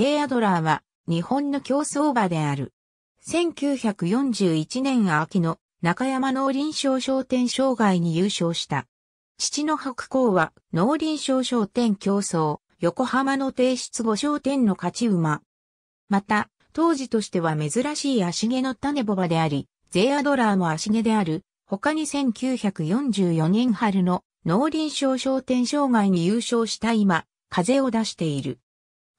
J. アドラーは日本の競走馬である。1941年秋の中山農林商商店障害に優勝した。父の白鵬は農林商商店競争、横浜の提出後商店の勝ち馬。また、当時としては珍しい足毛の種ボバであり、J アドラーも足毛である、他に1944年春の農林商商店障害に優勝した今、風を出している。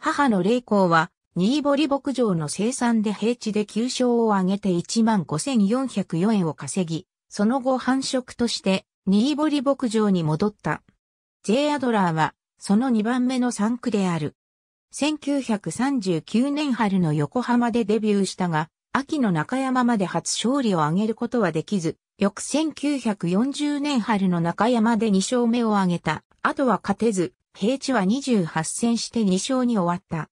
母の霊光は、新堀牧場の生産で平地で9勝を挙げて15,404円を稼ぎ、その後繁殖として新堀牧場に戻った。J. アドラーは、その2番目の産区である。1939年春の横浜でデビューしたが、秋の中山まで初勝利を挙げることはできず、翌1940年春の中山で2勝目を挙げた。あとは勝てず、平地は28戦して2勝に終わった。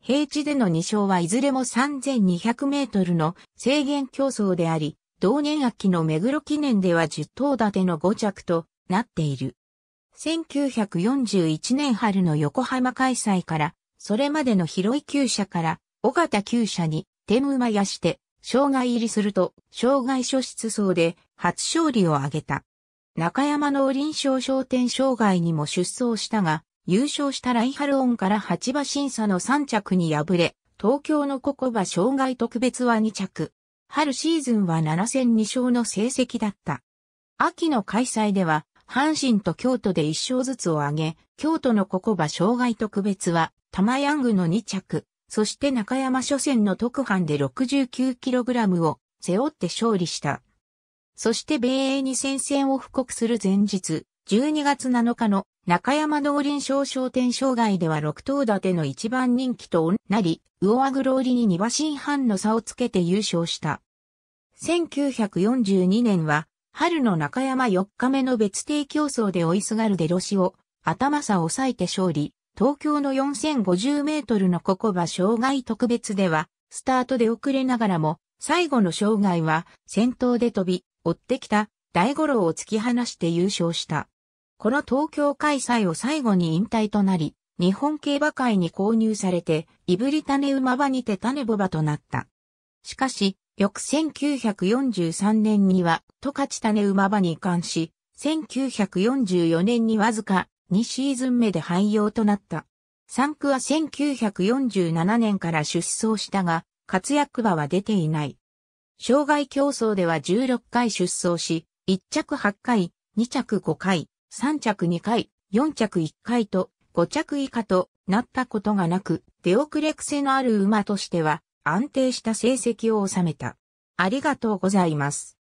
平地での2勝はいずれも3200メートルの制限競争であり、同年秋の目黒記念では10頭立ての5着となっている。1941年春の横浜開催から、それまでの広い厩舎から、尾形厩舎に、天馬やして、障害入りすると、障害初出走で、初勝利を挙げた。中山の臨床商店障害にも出走したが、優勝したライハルオンから8馬審査の3着に敗れ、東京のココ馬障害特別は2着。春シーズンは7戦2勝の成績だった。秋の開催では、阪神と京都で1勝ずつを挙げ、京都のココ馬障害特別は、玉ヤングの2着、そして中山初戦の特班で 69kg を背負って勝利した。そして米英に戦線を布告する前日、12月7日の中山農林省商店商街では6頭立ての一番人気となり、魚アグローリに2馬身半の差をつけて優勝した。1942年は、春の中山4日目の別定競争で追いすがるデロシを、頭差を抑えて勝利、東京の4050メートルのここ場障害特別では、スタートで遅れながらも、最後の障害は、先頭で飛び、追ってきた、大五郎を突き放して優勝した。この東京開催を最後に引退となり、日本競馬会に購入されて、イブリ種馬場にて種ボバとなった。しかし、翌1943年には、十勝種馬場に移管し、1944年にわずか2シーズン目で廃業となった。3区は1947年から出走したが、活躍馬は出ていない。障害競争では16回出走し、1着8回、2着5回、3着2回、4着1回と5着以下となったことがなく、出遅れ癖のある馬としては安定した成績を収めた。ありがとうございます。